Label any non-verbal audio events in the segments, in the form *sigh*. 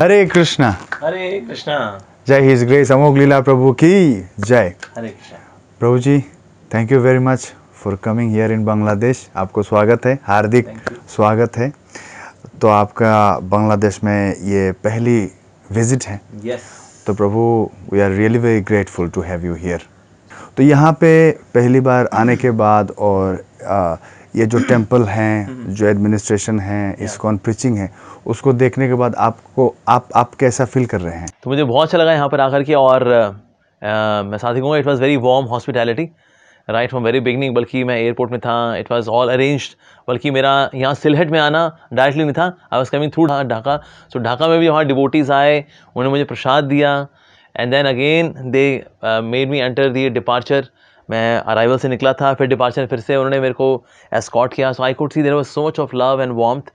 हरे कृष्णा हरे कृष्णा जय his grace अमोघ लीला प्रभु की जय Hare Krishna Prabhu ji thank you very much for coming here in Bangladesh आपको स्वागत है हार्दिक स्वागत है तो आपका बांग्लादेश में ये पहली विजिट है yes. तो Prabhu we are really very grateful to have you here तो यहाँ पे पहली बार आने के बाद और आ, ये जो टेम्पल हैं हम्म, हम्म। जो एडमिनिस्ट्रेशन है इसकॉन प्रीचिंग है उसको देखने के बाद आपको आप आप कैसा फील कर रहे हैं तो मुझे बहुत अच्छा लगा यहाँ पर आकर के और आ, मैं साथ ही कहूँगा it was very warm hospitality right from very beginning बल्कि मैं एयरपोर्ट में था इट वॉज ऑल अरेंज्ड बल्कि मेरा यहाँ सिलहट में आना डायरेक्टली नहीं था I was coming through Dhaka so Dhaka में भी वहाँ डिबोटीज़ आए उन्होंने मुझे प्रसाद दिया and then again they made me enter the departure मैं अराइवल से निकला था फिर डिपार्चर फिर से उन्होंने मेरे को एस्कॉट किया so I could see there was so much of love and warmth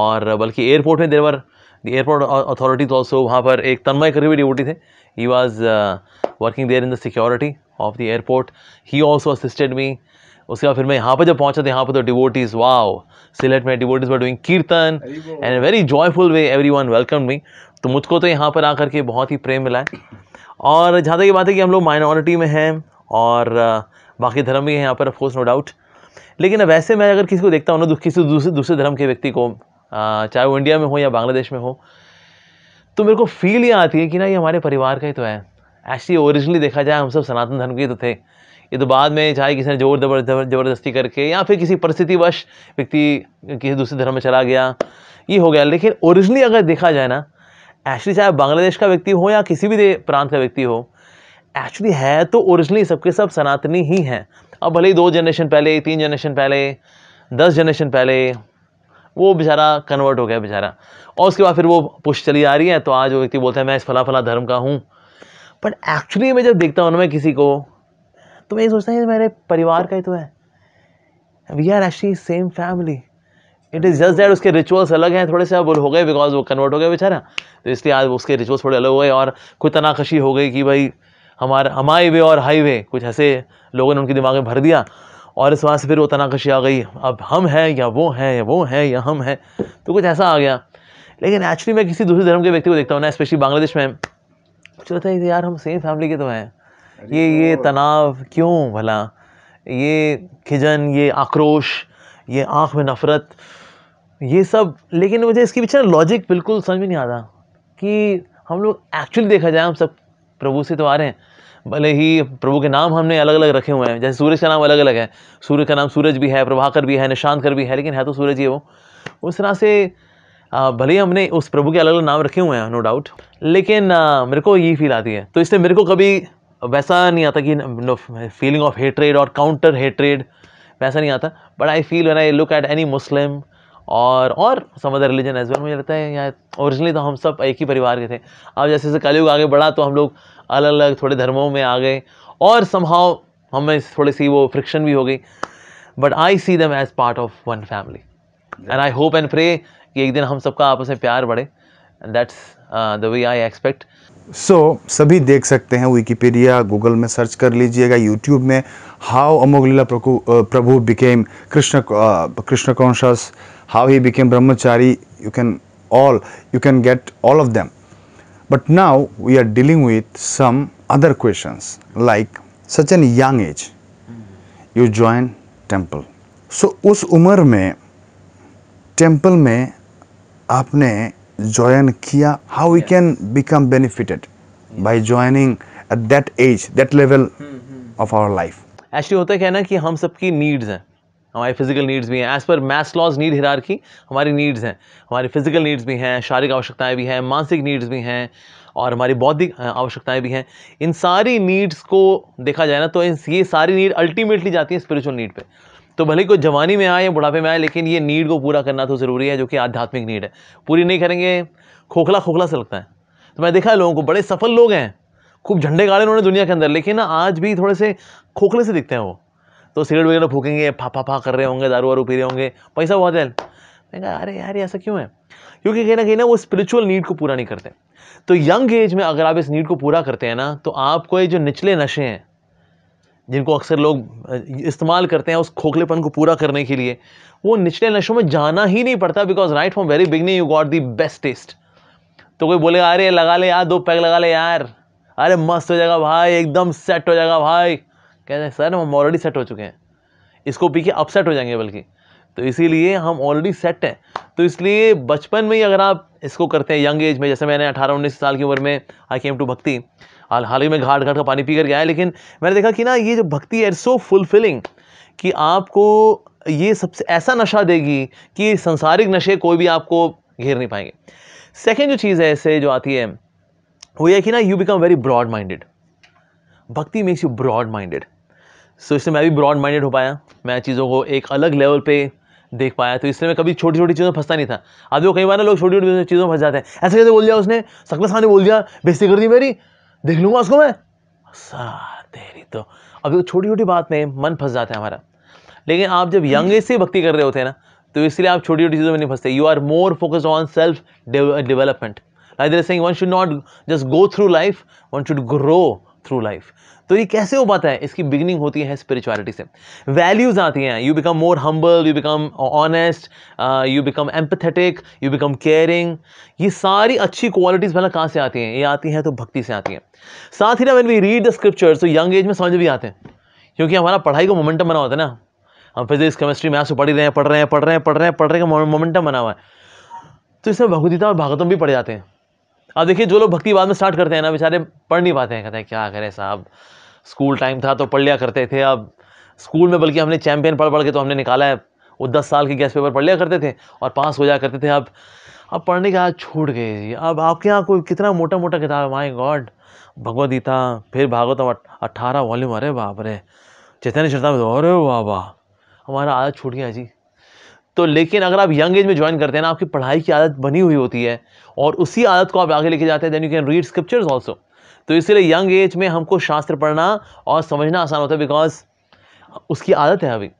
और बल्कि एयरपोर्ट में there were airport authorities also वहाँ पर एक तन्मय करीबी ड्यूटी थे he was working there in the security of the airport he also assisted me उसके बाद फिर मैं यहाँ पर जब पहुँचा था तो यहाँ पर तो डिवोटीज़ वाओ सिलेट में devotees were doing kirtan and very joyful way every one welcome me तो मुझको तो यहाँ पर आकर के बहुत ही प्रेम मिला है और जहाँ तक ये बात है कि हम लोग माइनॉरिटी में हैं और बाकी धर्म भी हैं यहाँ पर ऑफकोर्स नो डाउट लेकिन अब मैं अगर किसी को देखता हूँ ना किसी दूसरे दूसरे धर्म के व्यक्ति को चाहे वो इंडिया में हो या बांग्लादेश में हो तो मेरे को फील ये आती है कि ना ये हमारे परिवार का ही तो है एक्चुअली ओरिजिनली देखा जाए हम सब सनातन धर्म के तो थे ये तो बाद में चाहे किसी ने जोर जबरदस्ती करके या फिर किसी परिस्थितिवश व्यक्ति किसी दूसरे धर्म में चला गया ये हो गया लेकिन ओरिजिनली अगर देखा जाए ना एक्चुअली चाहे बांग्लादेश का व्यक्ति हो या किसी भी प्रांत का व्यक्ति हो एक्चुअली है तो ओरिजिनली सबके सब सनातनी ही हैं अब भले ही दो जनरेशन पहले तीन जनरेशन पहले दस जनरेशन पहले वो बेचारा कन्वर्ट हो गया बेचारा और उसके बाद फिर वो पुश चली आ रही है तो आज वो व्यक्ति बोलता है मैं इस फला फला धर्म का हूँ बट एक्चुअली मैं जब देखता हूँ ना मैं किसी को तो मैं ये सोचता हूँ मेरे परिवार का ही तो है we are actually same family it is just that उसके रिचुअल्स अलग हैं थोड़े से अब हो गए बिकॉज वो कन्वर्ट हो गया बेचारा तो इसलिए आज उसके रिचुअल्स थोड़े अलग हो गए और कोई तनाकशी हो गई कि भाई हमारा हमारे वे और हाई वे कुछ ऐसे लोगों ने उनके दिमाग में भर दिया और इस वहाँ से फिर वो तनाकशी आ गई अब हम हैं या वो हैं या वो हैं या हम हैं तो कुछ ऐसा आ गया लेकिन एक्चुअली मैं किसी दूसरे धर्म के व्यक्ति को देखता हूँ ना स्पेशली बांग्लादेश में कुछ होता है यार हम सेम फैमिली के तो हैं ये ये तनाव क्यों भला ये खिजन ये आक्रोश ये आँख में नफ़रत ये सब लेकिन मुझे इसके पीछे लॉजिक बिल्कुल समझ में नहीं आता कि हम लोग एक्चुअली देखा जाए हम सब प्रभु से तो आ रहे हैं भले ही प्रभु के नाम हमने अलग अलग रखे हुए हैं जैसे सूरज का नाम अलग अलग है सूर्य का नाम सूरज भी है प्रभाकर भी है कर भी है लेकिन है तो सूरज ही वो उस तरह से भले ही हमने उस प्रभु के अलग अलग नाम रखे हुए हैं नो डाउट लेकिन मेरे को यही फील आती है तो इससे मेरे को कभी वैसा नहीं आता कि फीलिंग ऑफ हेट्रेड और काउंटर हेट्रेड वैसा नहीं आता but I feel one I look at any Muslim और और some other religion as well मुझे लगता है या ओरिजिनली तो हम सब एक ही परिवार के थे अब जैसे जैसे कलयुग आगे बढ़ा तो हम लोग अलग अलग थोड़े धर्मों में आ गए और समहाव हमें थोड़ी सी वो फ्रिक्शन भी हो गई but I see them as part of one family and I hope and pray कि एक दिन हम सबका आपस में प्यार बढ़े and that's the way I expect so सभी देख सकते हैं विकीपीडिया गूगल में सर्च कर लीजिएगा यूट्यूब में how Amogh Lila Prabhu became Krishna Krishna conscious how he became brahmachari you can all you can get all of them But now we are dealing with some other questions like such an young age you join temple. So us umar mein temple mein aapne join kiya how we can become benefited by joining at that age that level hmm, of our life. Actually होता hai क्या ki hum sab ki needs hain हमारी physical needs भी हैं as per math laws need की हमारी needs हैं हमारी physical needs भी हैं शारीरिक आवश्यकताएं भी हैं मानसिक नीड्स भी हैं और हमारी बौद्धिक आवश्यकताएं भी हैं इन सारी नीड्स को देखा जाए ना तो ये सारी नीड अल्टीमेटली जाती है स्पिरिचुअल नीड पर तो भले कोई जवानी में आए या बुढ़ापे में आए लेकिन ये नीड को पूरा करना तो ज़रूरी है जो कि आध्यात्मिक नीड है पूरी नहीं करेंगे खोखला खोखला सा लगता है तो मैं देखा है लोगों को बड़े सफल लोग हैं खूब झंडे गाड़े उन्होंने दुनिया के अंदर लेकिन आज भी थोड़े से खोखले से दिखते हैं वो तो सिगरेट वगैरह फूकेंगे फा फा फा कर रहे होंगे दारू वारू पी रहे होंगे पैसा बहुत है मैंने कहा अरे यार ऐसा क्यों है क्योंकि कहीं ना कहीं ना वो स्पिरिचुअल नीड को पूरा नहीं करते तो यंग एज में अगर आप इस नीड को पूरा करते हैं ना तो आपको ये जो निचले नशे हैं जिनको अक्सर लोग इस्तेमाल करते हैं उस खोखलेपन को पूरा करने के लिए वो निचले नशों में जाना ही नहीं पड़ता because right from very beginning you got the best taste तो कोई बोलेगा अरे लगा ले यार दो पैग लगा ले यार अरे मस्त हो जाएगा भाई एकदम सेट हो जाएगा भाई कहते हैं सर हम ऑलरेडी सेट हो चुके हैं इसको पी के अपसेट हो जाएंगे बल्कि तो इसीलिए हम ऑलरेडी सेट हैं तो इसलिए बचपन में ही अगर आप इसको करते हैं यंग एज में जैसे मैंने अठारह उन्नीस साल की उम्र में आई केम टू भक्ति हाल हाल ही में घाट घाट का पानी पी कर गया है लेकिन मैंने देखा कि ना ये जो भक्ति है सो फुलफिलिंग कि आपको ये सबसे ऐसा नशा देगी कि संसारिक नशे कोई भी आपको घेर नहीं पाएंगे सेकेंड जो चीज़ है इससे जो आती है वो ये कि ना you become very broad minded bhakti makes you broad minded so इससे मैं भी ब्रॉड माइंडेड हो पाया मैं चीज़ों को एक अलग लेवल पे देख पाया तो इसलिए मैं कभी छोटी छोटी चीज़ों में फंसता नहीं था अब जो कई बार ना लोग छोटी छोटी चीज़ों में फंस जाते हैं ऐसे कैसे बोल दिया उसने सकल खान ने बोल दिया बेस्ती कर दी मेरी देख लूँगा उसको मैं सा तेरी तो अब तो छोटी छोटी बात में मन फंस जाता है हमारा लेकिन आप जब यंग एज से भक्ति कर रहे होते हैं ना तो इसलिए आप छोटी छोटी चीज़ों में नहीं फंसते you are more focused on self development like they're saying one should not just go through life one should grow through life तो ये कैसे हो पाता है इसकी बिगिनिंग होती है स्पिरिचुअलिटी से वैल्यूज आती हैं you become more humble you become honest you become empathetic you become caring ये सारी अच्छी क्वालिटीज़ भला कहाँ से आती हैं ये आती हैं तो भक्ति से आती हैं साथ ही ना when we read the scriptures तो यंग एज में समझ भी आते हैं क्योंकि हमारा पढ़ाई का मोमेंटम बना होता है ना हम फिजिक्स केमिस्ट्री मैथ्स पढ़ रहे हैं पढ़ रहे हैं पढ़ रहे हैं पढ़ रहे हैं पढ़ रहे हैं मोमेंटम बना हुआ है तो इसमें भगवदीता और भागवतम भी पढ़ जाते हैं अब देखिए जो लोग भक्ति बाद में स्टार्ट करते हैं ना बेचारे पढ़ नहीं पाते हैं कहते हैं क्या करें साहब स्कूल टाइम था तो पढ़ लिया करते थे अब स्कूल में बल्कि हमने चैम्पियन पढ़ पढ़ के तो हमने निकाला है वो दस साल के गैस पेपर पढ़ लिया करते थे और पास हो जाया करते थे अब अब पढ़ने के आज छूट गए जी अब आपके यहाँ कोई कितना मोटा मोटा किताब माई गॉड भगवदगीता फिर भागवत अट्ठारह वॉल्यूम अरे बाप रे चैतन्य चरता में तो, अरे वाह वाह हमारा आदत छूट गया जी तो लेकिन अगर आप यंग एज में ज्वाइन करते हैं ना आपकी पढ़ाई की आदत बनी हुई होती है और उसी आदत को आप आगे लेके जाते हैं then you can read scriptures also तो इसलिए यंग एज में हमको शास्त्र पढ़ना और समझना आसान होता है बिकॉज उसकी आदत है अभी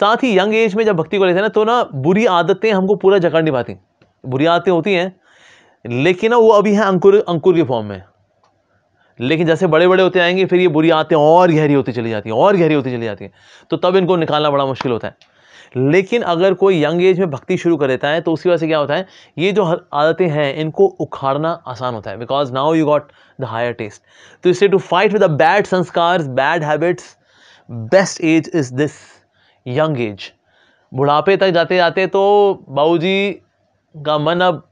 साथ ही यंग एज में जब भक्ति को लेते हैं ना तो ना बुरी आदतें हमको पूरा जकड़ नहीं पाती बुरी आदतें होती हैं लेकिन ना वो अभी हैं अंकुर अंकुर के फॉर्म में लेकिन जैसे बड़े बड़े होते आएंगे फिर ये बुरी आदतें और गहरी होती चली जाती हैं और गहरी होती चली जाती हैं तो तब इनको निकालना बड़ा मुश्किल होता है लेकिन अगर कोई यंग एज में भक्ति शुरू कर देता है तो उसकी वजह से क्या होता है ये जो आदतें हैं इनको उखाड़ना आसान होता है because now you got the higher taste तो इससे to fight with the bad sanskar bad habits best age is this young age बुढ़ापे तक जाते जाते तो बाबू जी का मन अब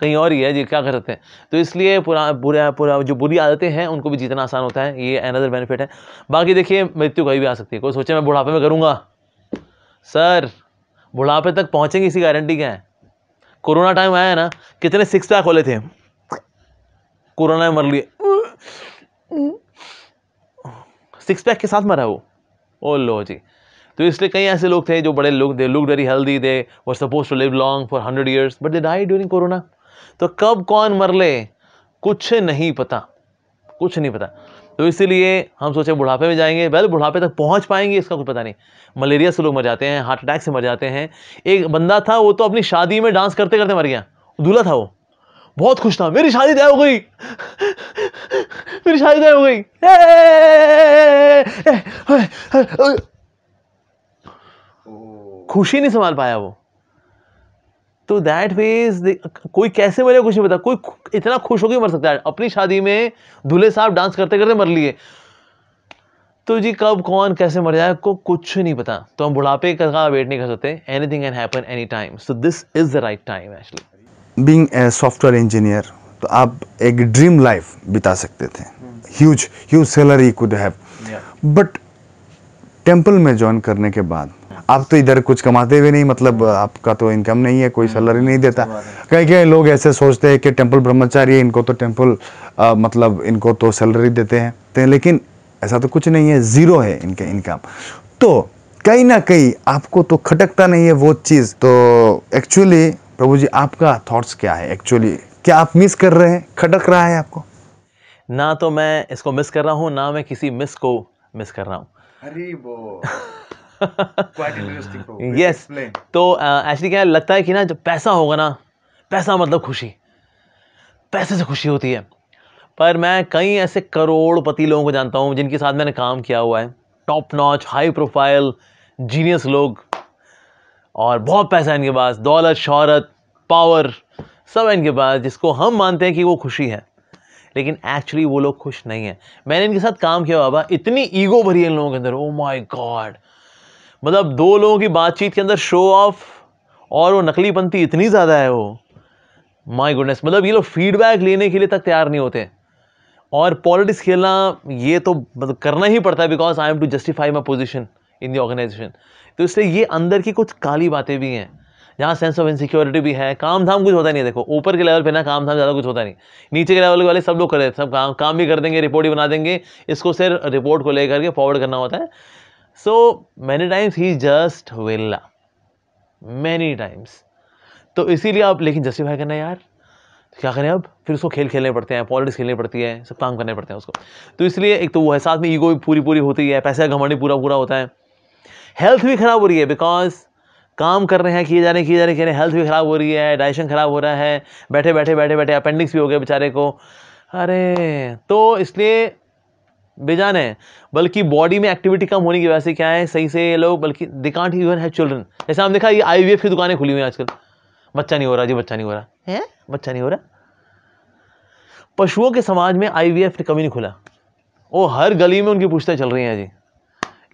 कहीं और ही है जी क्या कर सकते हैं तो इसलिए पूरा बुरा पूरा जो बुरी आदतें हैं उनको भी जीतना आसान होता है ये अनदर बेनिफिट है बाकी देखिए मृत्यु कहीं भी आ सकती है कोई सोचे मैं बुढ़ापे में करूँगा सर बुढ़ापे तक पहुँचेंगे इसी गारंटी क्या है कोरोना टाइम आया ना कितने सिक्स पैक खोले थे कोरोना में मर लिए सिक्स पैक के साथ मरा वो ओ लो जी तो इसलिए कई ऐसे लोग थे जो बड़े लोग they look very healthy they were suppose to live long for hundred years but they die during corona तो कब कौन मर ले कुछ नहीं पता कुछ नहीं पता तो इसीलिए हम सोचे बुढ़ापे में जाएंगे वैल बुढ़ापे तक पहुंच पाएंगे इसका कुछ पता नहीं मलेरिया से लोग मर जाते हैं हार्ट अटैक से मर जाते हैं एक बंदा था वो तो अपनी शादी में डांस करते करते मर गया दूल्हा था वो बहुत खुश था मेरी शादी तय हो गई मेरी शादी तय हो गई खुशी नहीं संभाल पाया वो तो दैट वे कोई कैसे मरे कुछ नहीं पता कोई इतना खुश होकर मर सकता है अपनी शादी में दूल्हे साहब डांस करते करते मर लिए तो जी कब कौन कैसे मर जाए को कुछ नहीं पता तो हम बुढ़ापे का वेट नहीं कर सकते anything can happen any time so this is the right time actually being a software engineer तो आप एक ड्रीम लाइफ बिता सकते थे huge huge salary could have but temple में ज्वाइन करने के बाद आप तो इधर कुछ कमाते भी नहीं मतलब आपका तो इनकम नहीं है कोई सैलरी नहीं देता कई कई लोग ऐसे सोचते हैं कि टेम्पल ब्रह्मचारी इनको तो टेम्पल मतलब इनको तो सैलरी देते हैं तो लेकिन ऐसा तो कुछ नहीं है ज़ीरो है इनके इनकम तो कहीं ना कहीं आपको तो खटकता नहीं है वो चीज़ तो एक्चुअली प्रभु जी आपका थॉट्स क्या है एक्चुअली क्या आप मिस कर रहे हैं खटक रहा है आपको ना तो मैं इसको मिस कर रहा हूँ ना मैं किसी मिस को मिस कर रहा हूँ अरे वो *laughs* यस तो एक्चुअली uh, क्या लगता है कि ना जब पैसा होगा ना पैसा मतलब खुशी पैसे से खुशी होती है पर मैं कई ऐसे करोड़पति लोगों को जानता हूँ जिनके साथ मैंने काम किया हुआ है top notch high profile genius लोग और बहुत पैसा इनके पास दौलत शहरत पावर सब इनके पास जिसको हम मानते हैं कि वो खुशी है लेकिन एक्चुअली वो लोग खुश नहीं है मैंने इनके साथ काम किया बाबा इतनी ईगो भरी है इन लोगों के अंदर ओ माय गॉड मतलब दो लोगों की बातचीत के अंदर शो ऑफ और वो नकली पंथी इतनी ज़्यादा है वो माय गुडनेस मतलब ये लोग फीडबैक लेने के लिए तक तैयार नहीं होते और पॉलिटिक्स खेलना ये तो मतलब करना ही पड़ता है because I am to justify my position in the organisation तो इसलिए ये अंदर की कुछ काली बातें भी हैं जहाँ सेंस ऑफ इनसिक्योरिटी भी है काम धाम कुछ होता नहीं है देखो ऊपर के लेवल पे ना काम धाम ज़्यादा कुछ होता नहीं नीचे के लेवल वाले सब लोग कर हैं सब काम काम भी कर देंगे रिपोर्ट भी बना देंगे इसको सिर्फ रिपोर्ट को लेकर के फॉरवर्ड करना होता है so many times he just वेल्ला मैनी टाइम्स तो इसीलिए आप लेकिन जस्टिफाई करना यार क्या करें अब फिर उसको खेल खेलने पड़ते हैं पॉलिटिक्स खेलनी पड़ती है सब काम करने पड़ते हैं उसको तो इसलिए एक तो वो है साथ में ईगो भी पूरी पूरी होती है पैसे का घमंड भी पूरा पूरा होता है हेल्थ भी ख़राब हो रही है बिकॉज काम कर रहे हैं किए जा रहे हैं किए जा रहे हैं हेल्थ भी ख़राब हो रही है डाइजेशन ख़राब हो रहा है बैठे बैठे बैठे बैठे अपेंडिक्स भी हो गए बेचारे को अरे तो इसलिए बेजान है बल्कि बॉडी में एक्टिविटी कम होने की वजह से क्या है सही से लोग बल्कि दे कांट है चिल्ड्रन जैसे हम देखा ये आई की दुकानें खुली हुई हैं आजकल बच्चा नहीं हो रहा जी बच्चा नहीं हो रहा है बच्चा नहीं हो रहा पशुओं के समाज में आई कभी नहीं खुला वो हर गली में उनकी पूछताछ चल रही हैं जी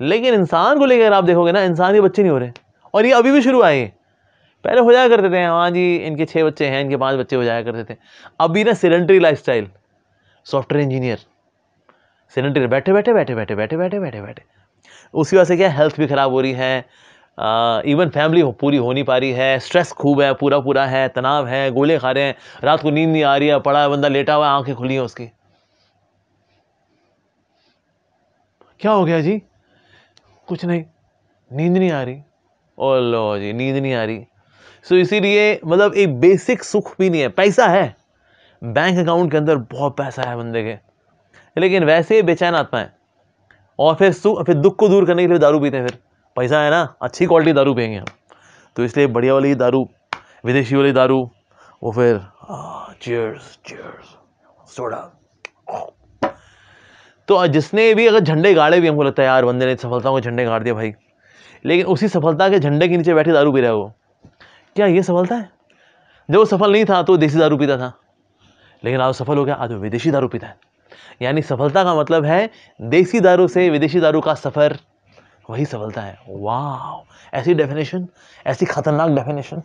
लेकिन इंसान को लेकर आप देखोगे ना इंसान के बच्चे नहीं हो रहे और ये अभी भी शुरू आए पहले हो जाया करते थे हाँ जी इनके छः बच्चे हैं इनके पाँच बच्चे हो जाया करते थे अभी ना sedentary lifestyle software engineer sedentary बैठे बैठे बैठे बैठे बैठे बैठे बैठे बैठे उसकी वजह से क्या हेल्थ भी ख़राब हो रही है इवन फैमिली पूरी हो नहीं पा रही है स्ट्रेस खूब है पूरा पूरा है तनाव है गोले खा रहे हैं रात को नींद नहीं आ रही है पड़ा है बंदा लेटा हुआ है आंखें खुली हैं उसकी क्या हो गया जी कुछ नहीं नींद नहीं आ रही ओ लो जी नींद नहीं आ रही सो इसीलिए मतलब एक बेसिक सुख भी नहीं है पैसा है बैंक अकाउंट के अंदर बहुत पैसा है बंदे के लेकिन वैसे ही बेचैन आत्मा है और फिर सुख फिर दुख को दूर करने के लिए दारू पीते हैं फिर पैसा है ना अच्छी क्वालिटी दारू पियेंगे हम तो इसलिए बढ़िया वाली दारू विदेशी वाली दारू वो फिर चेयर्स चेयर्स सोडा तो जिसने भी अगर झंडे गाड़े भी हमको लगता है यार बंदे ने सफलताओं के झंडे गाड़ दिया भाई लेकिन उसी सफलता के झंडे के नीचे बैठे दारू पी रहा है वो क्या ये सफलता है जब वो सफल नहीं था तो देसी दारू पीता था लेकिन आज सफल हो गया आज वो विदेशी दारू पीता है यानी सफलता का मतलब है देसी दारू से विदेशी दारू का सफ़र वही सफलता है वाह ऐसी डेफिनेशन ऐसी ख़तरनाक डेफिनेशन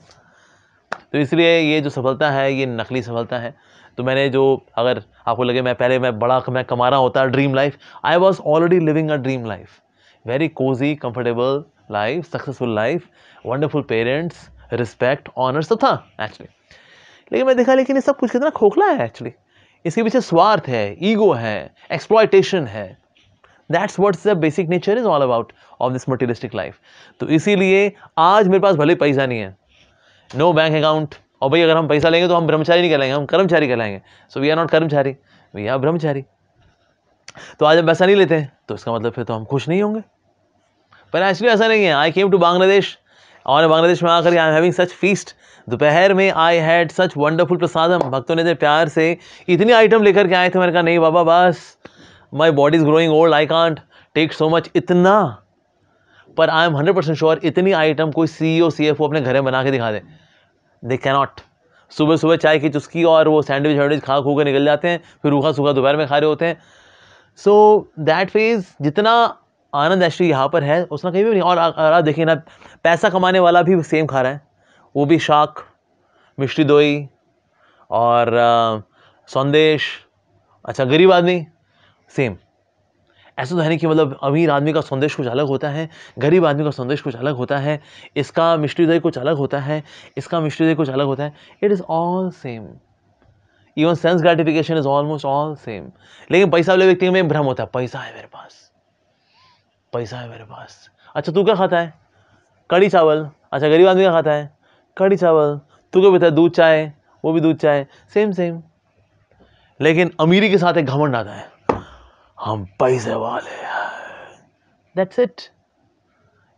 तो इसलिए ये जो सफलता है ये नकली सफलता है तो मैंने जो अगर आपको लगे मैं पहले मैं बड़ा मैं कमा रहा होता dream life I was already living a dream life very cosy comfortable life successful life wonderful parents respect honours तो था एक्चुअली लेकिन मैं देखा लेकिन ये सब कुछ कितना खोखला है एक्चुअली इसके पीछे स्वार्थ है ईगो है एक्सप्लॉयटेशन है that's what's the basic nature is all about of this materialistic life तो इसीलिए आज मेरे पास भले पैसा नहीं है नो बैंक अकाउंट और भाई अगर हम पैसा लेंगे तो हम ब्रह्मचारी नहीं कहलाएंगे हम कर्मचारी कहलाएंगे so we are not karmachari we are brahmachari तो आज हम पैसा नहीं लेते हैं तो इसका मतलब फिर तो हम खुश नहीं होंगे पर एक्चुअली ऐसा नहीं है आई केम टू बांग्लादेश और बांग्लादेश में आकर I am having such feast दोपहर में आई हैड सच वंडरफुल प्रसादम भक्तों ने प्यार से इतने आइटम लेकर के आए थे मैंने कहा नहीं बाबा बस my body is growing old I can't take so much इतना पर I am hundred percent sure इतनी आइटम कोई सी ओ सी एफ ओ अपने घर में बना के दिखा दे दे कैनॉट सुबह सुबह चाय की चुस्की और वो सैंडविच वैंडविच खा खू के निकल जाते हैं फिर रूखा सूखा दोपहर में खा रहे होते हैं सो दैट फेज जितना आनंद एक्चुअली यहाँ पर है उसने कहीं भी नहीं और आप देखिए ना पैसा कमाने वाला भी सेम खा रहा है वो भी शाख मिश्री दोई और संदेश अच्छा गरीब आदमी सेम ऐसा तो है नहीं कि मतलब अमीर आदमी का संदेश कुछ अलग होता है गरीब आदमी का संदेश कुछ अलग होता है इसका मिश्री दही कुछ अलग होता है इसका मिश्री दही कुछ अलग होता है it is all same even sense gratification is almost all same लेकिन पैसा वाले व्यक्ति में भ्रम होता है पैसा है मेरे पास पैसा है मेरे पास अच्छा तू क्या खाता है कड़ी चावल अच्छा गरीब आदमी क्या खाता है कड़ी चावल तू क्या पीता है दूध चाय वो भी दूध चाय सेम सेम लेकिन अमीरी के साथ एक घमंड आता है हम पैसे वाले दैट्स इट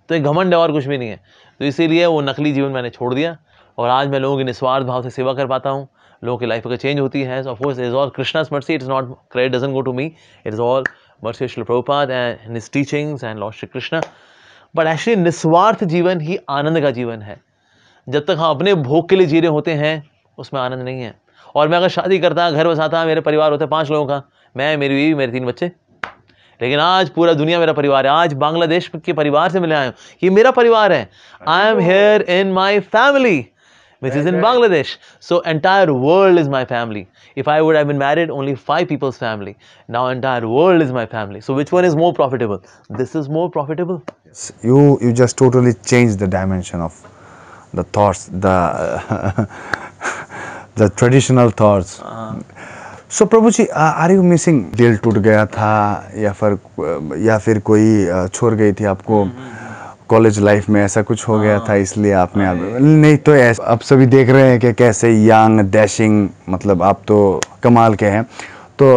तो एक घमंड है और कुछ भी नहीं है तो इसीलिए वो नकली जीवन मैंने छोड़ दिया और आज मैं लोगों की निस्वार्थ भाव से सेवा कर पाता हूँ लोगों की लाइफ अगर चेंज होती है of course is all Krishna mercy it's not credit doesn't go to me it is all Mercy Srila Prabhupada and his teachings and Lord Shri Krishna. But actually निस्वार्थ जीवन ही आनंद का जीवन है जब तक हम अपने भोग के लिए जी रहे होते हैं उसमें आनंद नहीं है और मैं अगर शादी करता घर बसाता मेरे परिवार होता पाँच लोगों का मैं मेरी बीवी मेरे तीन बच्चे लेकिन आज पूरा दुनिया मेरा परिवार है आज बांग्लादेश के परिवार से मिले आया हूँ ये मेरा परिवार है I am here in my family which right, is in right. Bangladesh. So entire world is my family. If I would have been married, only five people's family. Now entire world is my family. So which one is more profitable? This is more profitable. Yes. You you just totally change the dimension of the thoughts, the *laughs* the traditional thoughts. Uh-huh. So Prabhu ji are you missing दिल टूट गया था या फिर या फिर कोई uh, छोड़ गई थी आपको mm-hmm. कॉलेज लाइफ में ऐसा कुछ हो गया था हाँ। इसलिए आपने आप नहीं तो आप सभी देख रहे हैं कि कैसे यंग डैशिंग मतलब आप तो कमाल के हैं तो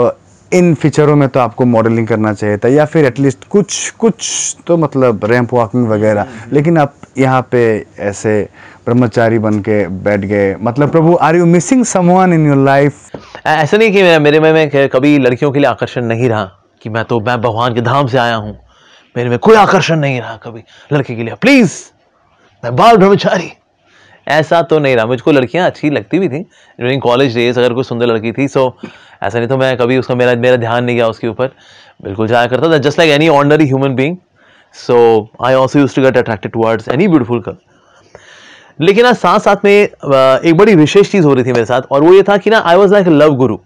इन फीचरों में तो आपको मॉडलिंग करना चाहिए था या फिर एटलीस्ट कुछ कुछ तो मतलब रैंप वॉकिंग वगैरह हम्म। लेकिन आप यहाँ पे ऐसे ब्रह्मचारी बन के बैठ गए मतलब Prabhu are you missing someone in your life ऐसा नहीं कि मेरे में मैं कभी लड़कियों के लिए आकर्षण नहीं रहा कि मैं तो मैं भगवान के धाम से आया हूँ मेरे में कोई आकर्षण नहीं रहा कभी लड़के के लिए प्लीज मैं बाल ब्रह्मचारी ऐसा तो नहीं रहा मुझको लड़कियां अच्छी लगती भी थी ड्यूरिंग कॉलेज डेज अगर कोई सुंदर लड़की थी सो ऐसा नहीं तो मैं कभी उसका मेरा मेरा ध्यान नहीं गया उसके ऊपर बिल्कुल जाया करता था just like any ordinary human being so I also use to get attracted towards any beautiful girl लेकिन ना साथ साथ में एक बड़ी विशेष चीज़ हो रही थी मेरे साथ और वो ये था कि ना I was like love guru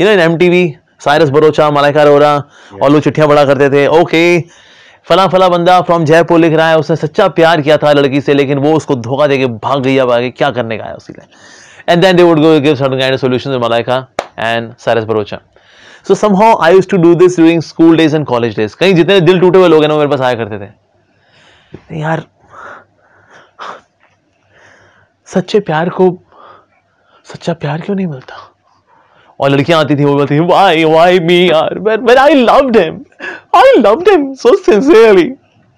you know in M T V Cyrus Broacha Malaika Arora और लोग चिट्ठियाँ बड़ा करते थे ओके okay, फला फला बंदा फ्रॉम जयपुर लिख रहा है उसने सच्चा प्यार किया था लड़की से लेकिन वो उसको धोखा देके भाग गई अब आगे क्या करने का आया उसी and then they would go give sudden kind of solutions Malaika and Cyrus Broacha so how I use to do this during school days and college days कहीं जितने दिल टूटे हुए लोग हैं ना मेरे पास आया करते थे यार सच्चे प्यार को सच्चा प्यार क्यों नहीं मिलता और लड़कियां आती थी वो बोलती थी वाई वाई मी यार but I love him I love him so sincerely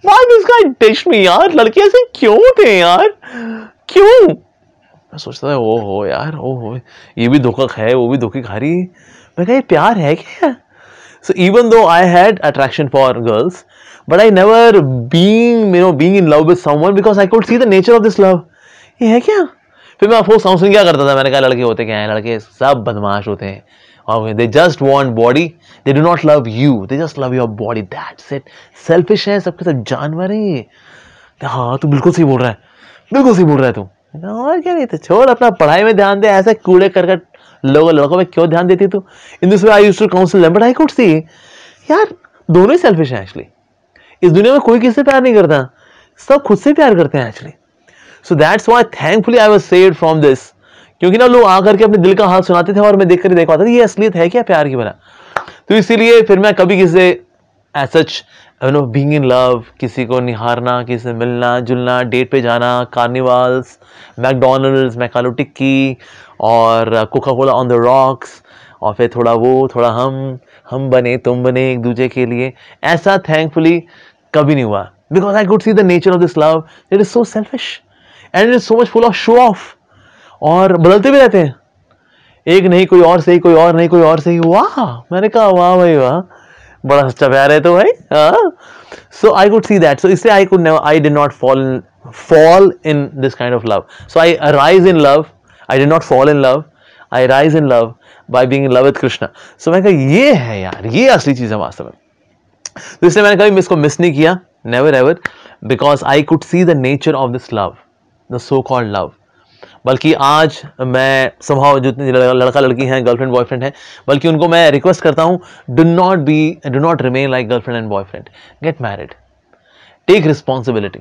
why this guy touch me यार लड़के ऐसे क्यों थे यार क्यों मैं सोचता था ओ हो यार ओ हो ये भी धोखा खाए वो भी धोखी खा रही मैं कहा प्यार है क्या so even though I had attraction for girls but I never being you know being in love with someone because I could see the nature of this love ये है क्या फिर मैं फोर्स काउंसिल क्या करता था मैंने कहा लड़के होते क्या हैं लड़के सब बदमाश होते हैं और they just want body they do not love you they just love your body that set selfish है सबके सब जानवर है हाँ तू बिल्कुल सही बोल रहा है बिल्कुल सही बोल रहा है तू और क्या नहीं तो छोड़ अपना पढ़ाई में ध्यान दे ऐसे कूड़े करकट लोगों लड़कों में क्यों ध्यान देती तू in this I use to counsel but I could see यार दोनों ही सेल्फिश हैं एक्चुअली इस दुनिया में कोई किससे प्यार नहीं करता सब खुद से प्यार करते हैं actually so that's why thankfully I was save from this क्योंकि ना लोग आकर के अपने दिल का हाल सुनाते थे और मैं देख कर देख पाता था ये असलियत है क्या प्यार की बना तो इसीलिए फिर मैं कभी किसी से as such no being in love किसी को निहारना किसी से मिलना जुलना डेट पे जाना कार्निवाल्स मैकडोनल्ड्स मैकालो टिक्की और Coca Cola on the rocks और फिर थोड़ा वो थोड़ा हम हम बने तुम बने एक दूसरे के लिए ऐसा थैंकफुली कभी नहीं हुआ because I could see the nature of this love it is so selfish and it is so much full of show off और बदलते भी रहते हैं एक नहीं कोई और सही कोई और नहीं कोई और सही वाह मैंने कहा वाह भाई वाह बड़ा सच्चा प्यार है तो भाई सो I could C that so इससे I could I did not fall fall in this kind of love so I rise in love I did not fall in love I rise in love by being in love with Krishna so मैंने कहा ये है यार ये असली चीज़ है वास्तव में तो इसलिए मैंने कभी इसको मिस नहीं किया never ever because I could see the nature of this love the so called love बल्कि आज मैं स्वभाव जितने लड़का लड़की हैं गर्लफ्रेंड बॉयफ्रेंड है बल्कि उनको मैं रिक्वेस्ट करता हूँ do not be do not remain like girlfriend and boyfriend get married take responsibility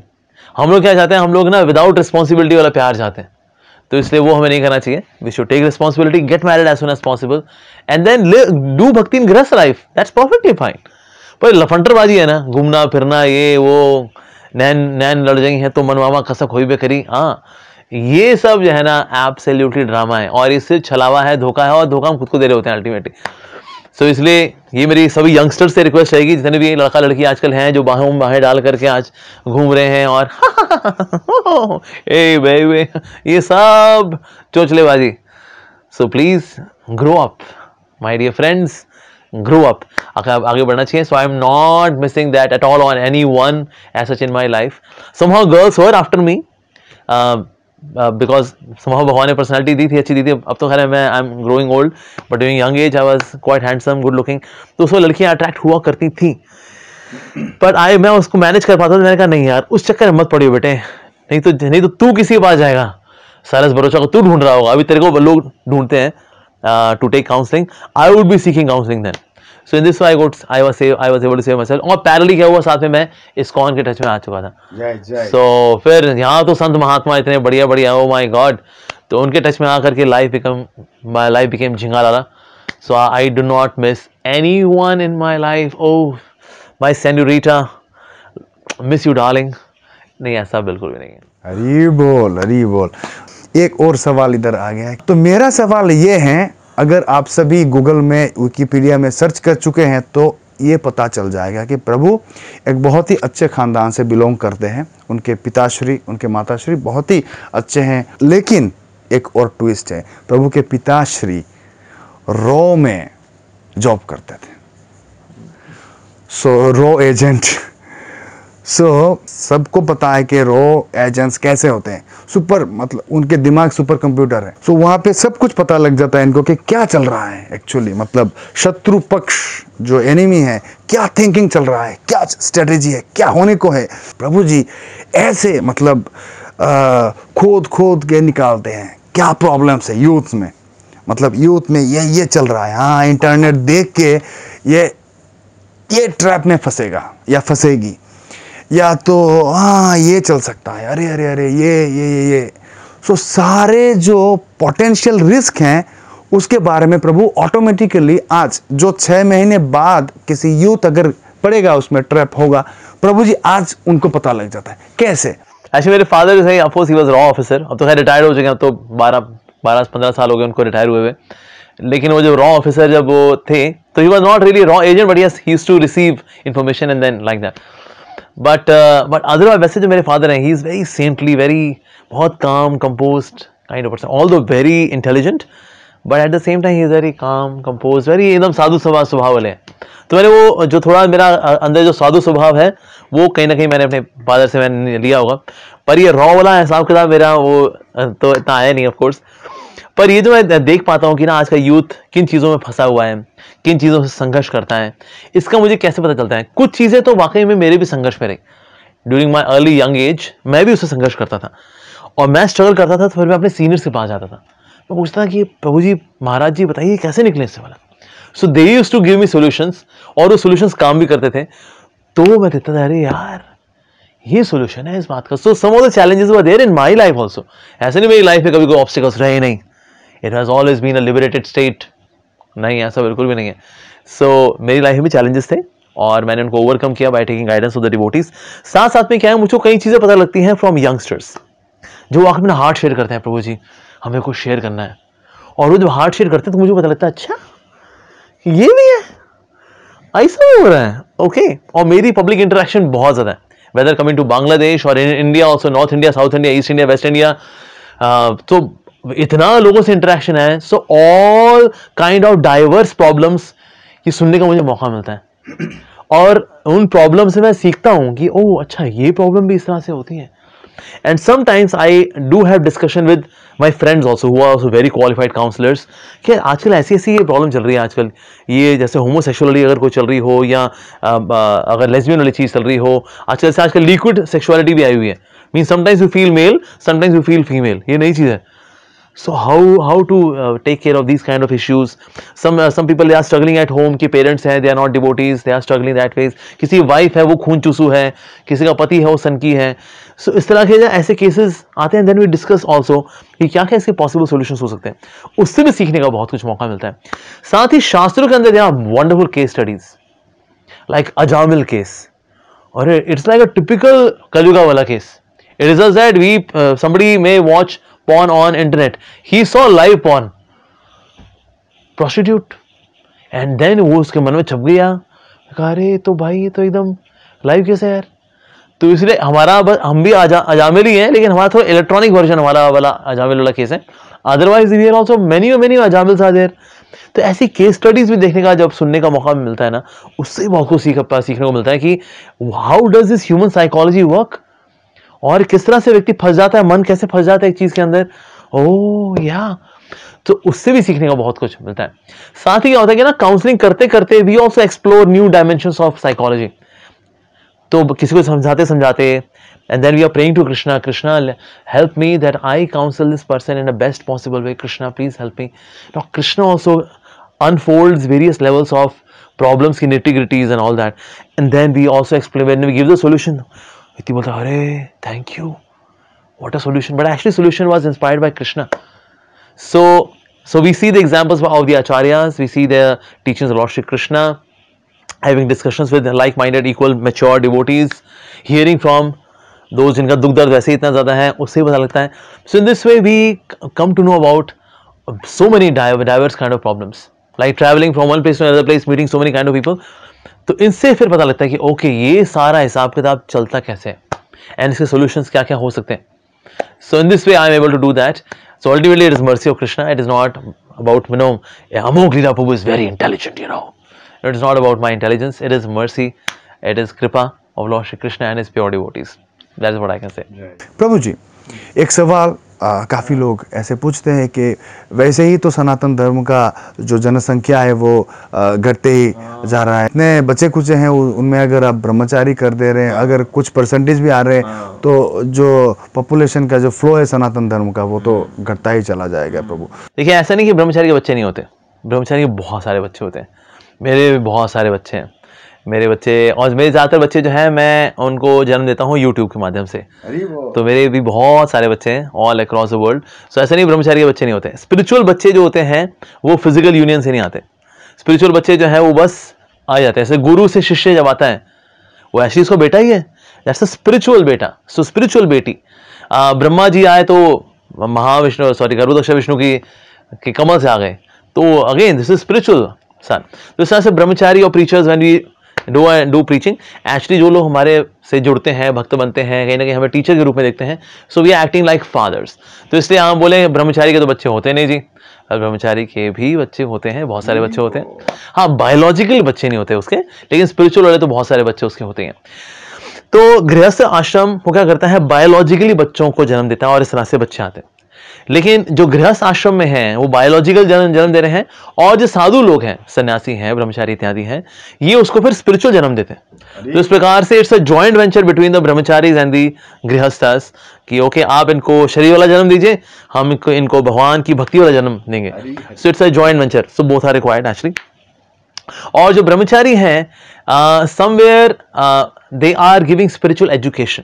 हम लोग क्या चाहते हैं हम लोग ना विदाउट रिस्पॉन्सिबिलिटी वाला प्यार चाहते हैं तो इसलिए वो हमें नहीं करना चाहिए we should take responsibility get married as soon as possible and then do bhakti in grihastha life that's perfectly fine पर लफंटरबाजी है ना घूमना फिरना ये वो नैन नैन लड़ जाएंगे हैं तो मनवामा कसक हो बे करी हाँ ये सब जो है ना एब्सोल्युटली ड्रामा है और इससे छलावा है धोखा है और धोखा हम खुद को दे रहे होते हैं अल्टीमेटली सो so, इसलिए ये मेरी सभी यंगस्टर्स से रिक्वेस्ट रहेगी जितने भी लड़का लड़की आजकल हैं जो बाहों में बाहें डाल करके आज घूम रहे हैं और ए भाई वे ये सब चोचलेबाजी so please grow up my dear friends grow up आगे बढ़ना चाहिए so I am not missing that at all on any one such in my life somehow girls girls after after me because somehow भगवान ने personality दी थी अच्छी दी थी अब तो खैर मैं I am growing old but during young age I was quite handsome good looking तो उसको लड़कियाँ अट्रैक्ट हुआ करती थी बट आई मैं उसको मैनेज कर पाता था मैंने कहा नहीं यार उस चक्कर में मत पड़ियो बेटे नहीं तो नहीं तो तू किसी के पास जाएगा सारस भरोसा को तू ढूंढ रहा होगा अभी तेरे को लोग ढूंढते हैं uh, to take counseling i would be seeking counseling then so in this I good I was save I was able to save my और पैरेलली क्या हुआ साथ में मैं इस्कॉन के टच में आ चुका था सो so, फिर यहाँ तो संत महात्मा इतने बढ़िया बढ़िया ओ माय गॉड तो उनके टच में आकर के life become my life became झिंगा लाला so I do not miss any one in my life oh my senorita miss you darling नहीं ऐसा बिल्कुल भी नहीं है हरी बोल हरी बोल एक और सवाल इधर आ गया है तो मेरा सवाल ये है अगर आप सभी गूगल में विकीपीडिया में सर्च कर चुके हैं तो ये पता चल जाएगा कि प्रभु एक बहुत ही अच्छे खानदान से बिलोंग करते हैं उनके पिताश्री उनके माताश्री बहुत ही अच्छे हैं लेकिन एक और ट्विस्ट है प्रभु के पिताश्री रॉ में जॉब करते थे सो रॉ एजेंट सो so, सबको पता है कि रो एजेंट्स कैसे होते हैं सुपर मतलब उनके दिमाग सुपर कंप्यूटर है सो so, वहाँ पे सब कुछ पता लग जाता है इनको कि क्या चल रहा है एक्चुअली मतलब शत्रु पक्ष जो एनिमी है क्या थिंकिंग चल रहा है क्या स्ट्रेटेजी है क्या होने को है प्रभु जी ऐसे मतलब आ, खोद खोद के निकालते हैं क्या प्रॉब्लम्स है यूथ में मतलब यूथ में ये ये चल रहा है हाँ इंटरनेट देख के ये ये ट्रैप में फंसेगा या फंसेगी या तो हाँ ये चल सकता है अरे अरे अरे ये ये ये ये सो so, सारे जो पोटेंशियल रिस्क हैं उसके बारे में प्रभु ऑटोमेटिकली आज जो छः महीने बाद किसी यूथ अगर पड़ेगा उसमें ट्रैप होगा प्रभु जी आज उनको पता लग जाता है कैसे ऐसे मेरे फादर जो अफकोर्स ही वॉज रॉ ऑफिसर अब तो खैर रिटायर्ड हो चुके हैं तो बारह बारह पंद्रह साल हो गए उनको रिटायर हुए हुए लेकिन वो जो रॉ ऑफिसर जब वो थे तो ही वॉज नॉट रियली रॉ agent but yes he to receive information and then like that but but otherwise वैसे जो मेरे फादर हैं he is very saintly very बहुत calm compose kind of person although very intelligent but at the same time he is very calm compose very एकदम साधु स्वभाव स्वभाव वाले हैं तो मैंने वो जो थोड़ा मेरा अंदर जो साधु स्वभाव है वो कहीं ना कहीं मैंने अपने फादर से मैंने लिया होगा पर ये रॉ वाला हिसाब किताब मेरा वो तो इतना आया नहीं ऑफकोर्स पर ये जो मैं देख पाता हूँ कि ना आज का यूथ किन चीज़ों में फंसा हुआ है किन चीज़ों से संघर्ष करता है इसका मुझे कैसे पता चलता है कुछ चीज़ें तो वाकई में मेरे भी संघर्ष में रही during my early young age मैं भी उससे संघर्ष करता था और मैं स्ट्रगल करता था तो फिर मैं अपने सीनियर से पास जाता था मैं पूछता था कि प्रभु जी महाराज जी बताइए कैसे निकले इससे वाला so they use to give me solutions और वो सोल्यूशंस काम भी करते थे तो मैं देता था अरे यार ये सोल्यूशन है इस बात का so some of the challenges were there in my life also ऐसे नहीं मेरी लाइफ में कभी कोई ऑब्स्टिकल्स रहे नहीं it has always been a liberated state नहीं ऐसा बिल्कुल भी नहीं है सो so, मेरी लाइफ में भी चैलेंजेस थे और मैंने उनको ओवरकम किया by taking guidance of the devotees साथ साथ में क्या है मुझको कई चीज़ें पता लगती हैं फ्रॉम यंगस्टर्स जो आखिर अपना हार्ट शेयर करते हैं प्रभु जी हमें कुछ शेयर करना है और वो जब हार्ट शेयर करते हैं तो मुझे पता लगता है अच्छा ये भी है ऐसा हो रहा है ओके और मेरी पब्लिक इंटरेक्शन बहुत ज़्यादा है वेदर कमिंग टू बांग्लादेश और India also north India south India east India west India तो इतना लोगों से इंटरेक्शन है so all kind of diverse problems ये सुनने का मुझे मौका मिलता है और उन प्रॉब्लम से मैं सीखता हूँ कि ओह अच्छा ये प्रॉब्लम भी इस तरह से होती है and sometimes I do have discussion with my friends also हुआ ऑल्सो वेरी क्वालिफाइड काउंसलर्स कि आजकल ऐसी ऐसी ये प्रॉब्लम चल रही है आजकल ये जैसे होमोसेक्सुअलिटी अगर कोई चल रही हो या अगर लेजमिन वाली चीज़ चल रही हो आजकल से आजकल लिक्विड सेक्सुअलिटी भी आई हुई है mean sometimes you feel male sometimes you feel female ये नई चीज़ है so how how to uh, take care of these kind of issues some uh, some people they are struggling at home ki parents hain they are not devotees they are struggling that way kisi wife hai wo khoon chusu hai kisi ka pati hai wo sanki hai so is tarah ke aise cases aate hain then we discuss also ki kya kya iske possible solutions ho sakte hain usse bhi seekhne ka bahut kuch mauka milta hai sath hi shastron ke andar there are wonderful case studies like ajamil case or it's like a typical kalyuga wala case it is just that we uh, somebody may watch porn on internet. He saw live porn. Prostitute. And then वो उसके मन में छप गया कहा अरे तो भाई ये तो एकदम लाइव कैसे यार तो इसलिए हमारा बस हम भी आजा अजामिल ही हैं लेकिन हमारा थोड़ा इलेक्ट्रॉनिक वर्जन हमारा वाला अजामिल वाला केस है otherwise we are also many many Ajamil are तो ऐसी केस स्टडीज भी देखने का जब सुनने का मौका मिलता है ना उससे बहुत कुछ सीख सीखने को मिलता है कि how does this human psychology work और किस तरह से व्यक्ति फंस जाता है मन कैसे फंस जाता है एक चीज के अंदर ओ या तो उससे भी सीखने का बहुत कुछ मिलता है साथ ही क्या होता है कि ना काउंसलिंग करते करते we also explore new dimension of psychology तो किसी को समझाते समझाते and then we are praying to Krishna Krishna help me that I counsel this person in the best possible way Krishna please help me now Krishna also unfold various levels of problems की nitty and all that and then we also explain we give the solution इति बोलता अरे thank you what a solution but actually solution was inspired by Krishna so so we see the examples of the acharyas we see the teachings lord Shri Krishna having discussions with like minded equal mature devotees hearing from those जिनका दुख दर्द वैसे ही इतना ज्यादा है उससे पता लगता है so in this way we come to know about so many diverse kind of problems like travelling from one place to other place meeting so many kind of people तो इनसे फिर पता लगता है कि ओके ये सारा हिसाब किताब चलता कैसे एंड इसके सोल्यूशन क्या क्या हो सकते हैं so in this way I am able to do that so ultimately it is mercy of Krishna it is not about मिनो अमोक लीला Prabhu is very intelligent you know it is not about my intelligence it is mercy it is kripa of lord Shri Krishna and is pure devotees that is what I can say Prabhu जी एक सवाल काफ़ी लोग ऐसे पूछते हैं कि वैसे ही तो सनातन धर्म का जो जनसंख्या है वो घटते ही हाँ। जा रहा है इतने बचे कुचे हैं उनमें अगर आप ब्रह्मचारी कर दे रहे हैं हाँ। अगर कुछ परसेंटेज भी आ रहे हैं हाँ। तो जो पॉपुलेशन का जो फ्लो है सनातन धर्म का वो तो घटता ही चला जाएगा प्रभु देखिए ऐसा नहीं कि ब्रह्मचारी के बच्चे नहीं होते ब्रह्मचारी के बहुत सारे बच्चे होते हैं मेरे भी बहुत सारे बच्चे हैं मेरे बच्चे और मेरे ज़्यादातर बच्चे जो है मैं उनको जन्म देता हूँ यूट्यूब के माध्यम से तो मेरे भी बहुत सारे बच्चे हैं all across the world so ऐसा नहीं ब्रह्मचारी के बच्चे नहीं होते स्पिरिचुअल बच्चे जो होते हैं वो फिजिकल यूनियन से नहीं आते स्पिरिचुअल बच्चे जो है वो बस आ जाते हैं ऐसे गुरु से शिष्य जब आता है वो ऐसी उसका बेटा ही है जैसे स्पिरिचुअल बेटा सो स्पिरिचुअल बेटी ब्रह्मा जी आए तो महाविष्णु सॉरी गर्भदक्ष विष्णु की के कमल से आ गए तो again this is spiritual son तो इस तरह से ब्रह्मचारी और preachers when we do do preaching actually जो लोग हमारे से जुड़ते हैं भक्त बनते हैं कहीं ना कहीं हमें टीचर के रूप में देखते हैं so we are acting like fathers तो इसलिए हम बोले ब्रह्मचारी के तो बच्चे होते नहीं जी ब्रह्मचारी के भी बच्चे होते हैं बहुत सारे बच्चे होते हैं हाँ बायोलॉजिकल बच्चे नहीं होते उसके लेकिन स्पिरिचुअल वाले तो बहुत सारे बच्चे उसके होते हैं तो गृहस्थ आश्रम वो क्या करता है बायोलॉजिकली बच्चों को जन्म देता है और इस तरह से बच्चे आते हैं लेकिन जो गृहस्थ आश्रम में है वो बायोलॉजिकल जन्म जन्म दे रहे हैं और जो साधु लोग हैं सन्यासी हैं ब्रह्मचारी इत्यादि हैं ये उसको फिर स्पिरिचुअल जन्म देते हैं तो इस प्रकार से it's a joint venture between the brahmacharis and the grihasthas कि ओके आप इनको शरीर वाला जन्म दीजिए हम इनको इनको भगवान की भक्ति वाला जन्म देंगे so it's a joint venture so both are required actually और जो ब्रह्मचारी हैं somewhere they are giving spiritual education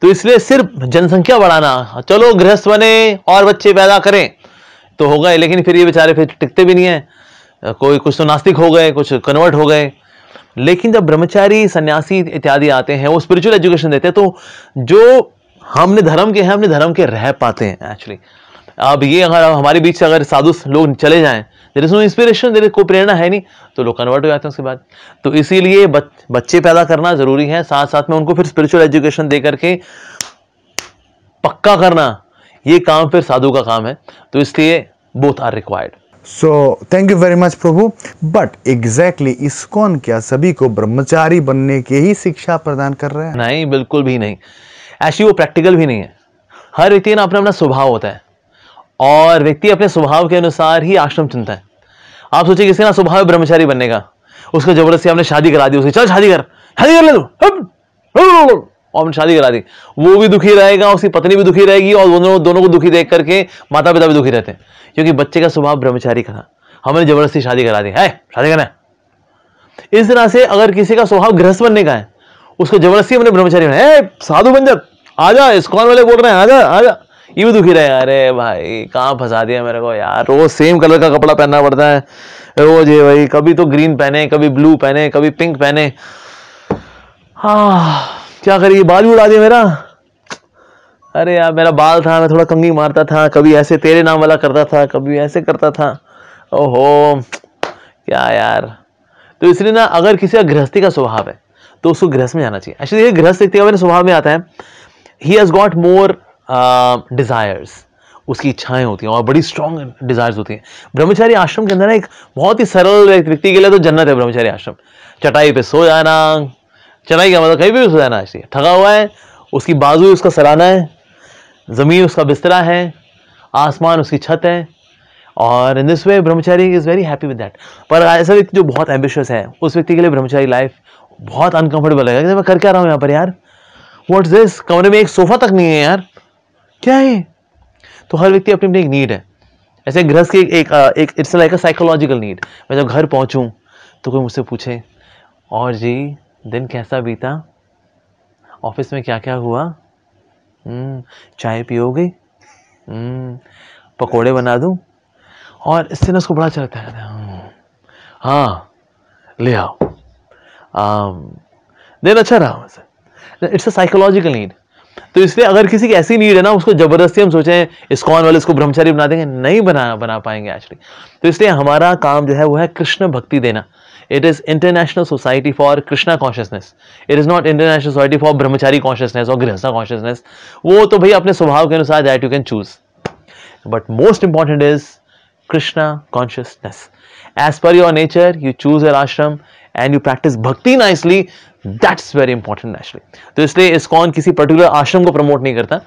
तो इसलिए सिर्फ जनसंख्या बढ़ाना चलो गृहस्थ बने और बच्चे पैदा करें तो होगा लेकिन फिर ये बेचारे फिर टिकते भी नहीं है कोई कुछ तो नास्तिक हो गए कुछ कन्वर्ट हो गए लेकिन जब ब्रह्मचारी सन्यासी इत्यादि आते हैं वो स्पिरिचुअल एजुकेशन देते हैं तो जो हमने धर्म के हैं हमने धर्म के रह पाते हैं एक्चुअली अब ये अगर हमारे बीच अगर साधु लोग चले जाएं there is no inspiration there को प्रेरणा है नहीं तो लोग कन्वर्ट हो जाते हैं उसके बाद तो इसीलिए बच, बच्चे पैदा करना जरूरी है साथ साथ में उनको फिर स्पिरिचुअल एजुकेशन दे करके पक्का करना ये काम फिर साधु का काम है तो इसलिए both are required so thank you very much Prabhu but exactly ISKCON क्या सभी को ब्रह्मचारी बनने के ही शिक्षा प्रदान कर रहे हैं नहीं बिल्कुल भी नहीं ऐसी वो प्रैक्टिकल भी नहीं है हर व्यक्ति ना अपना अपना स्वभाव होता है और व्यक्ति अपने स्वभाव के अनुसार ही आश्रम चुनता है आप सोचिए किसी ना स्वभाव ब्रह्मचारी बनने का उसको जबरदस्ती हमने शादी करा दी उसकी चल शादी कर शादी कर ले और हमने शादी करा दी वो भी दुखी रहेगा उसकी पत्नी भी दुखी रहेगी और दोनों दोनों को दुखी देख करके माता पिता भी दुखी रहते हैं क्योंकि बच्चे का स्वभाव ब्रह्मचारी का था हमने जबरदस्ती शादी करा दी है शादी करना इस तरह से अगर किसी का स्वभाव गृहस्थ बनने का है उसको जबरदस्ती हमने ब्रह्मचारी बनाया साधु बन जा आ जा इस्कॉन वाले बोल रहे हैं आ जा आ जा ये भी दुखी रहे अरे भाई कहाँ फंसा दिया मेरे को यार रोज सेम कलर का कपड़ा पहनना पड़ता है रोज ये भाई कभी तो ग्रीन पहने कभी ब्लू पहने कभी पिंक पहने हाँ क्या करिए बाल भी उड़ा दिया मेरा अरे यार मेरा बाल था मैं थोड़ा कंगी मारता था कभी ऐसे तेरे नाम वाला करता था कभी ऐसे करता था ओहो क्या यार तो इसलिए ना अगर किसी का गृहस्थी का स्वभाव है तो उसको गृहस्थ में जाना चाहिए एक्चुअली ये गृहस्थ व्यक्ति का मेरे स्वभाव में आता है he has got more desires उसकी इच्छाएं होती हैं और बड़ी स्ट्रॉन्ग डिज़ायर्स होती हैं ब्रह्मचारी आश्रम के अंदर ना एक बहुत ही सरल व्यक्ति के लिए तो जन्नत है ब्रह्मचारी आश्रम चटाई पे सो जाना चटाई का मतलब कहीं भी सो जाना चाहिए थका हुआ है उसकी बाजू उसका सराना है ज़मीन उसका बिस्तरा है आसमान उसकी छत है और इन this way brahmachari is very happy with that पर ऐसा व्यक्ति जो बहुत एम्बिशियस है उस व्यक्ति के लिए ब्रह्मचारी लाइफ बहुत अनकंफर्टेबल लगेगा मैं कर क्या रहा हूँ यहाँ पर यार वॉट दिस कमरे में एक सोफ़ा तक नहीं है यार क्या है तो हर व्यक्ति अपनी अपनी एक नीड है ऐसे गृहस्थ की एक एक it's like a psychological need मैं जब घर पहुंचूं तो कोई मुझसे पूछे और जी दिन कैसा बीता ऑफिस में क्या क्या हुआ हम्म, चाय पियोगे हम्म, पकोड़े बना दूं और इससे ना उसको बड़ा चलता अच्छा है हम्म, हाँ ले आओ दिन अच्छा रहा इट्स अ साइकोलॉजिकल नीड तो इसलिए अगर किसी की ऐसी नीड है ना उसको जबरदस्ती हम सोचें इस्कॉन वाले इसको ब्रह्मचारी बना देंगे नहीं बना बना पाएंगे एक्चुअली तो इसलिए हमारा काम जो है वो है कृष्ण भक्ति देना it is international society for Krishna consciousness it is not international society for brahmachari consciousness और गृहस्था कॉन्शियसनेस वो तो भाई अपने स्वभाव के अनुसार that you can choose but most important is Krishna consciousness as per your nature you choose your ashram and you practise bhakti nicely that's very important naturally तो इसलिए इस्कॉन किसी पर्टिकुलर आश्रम को प्रमोट नहीं करता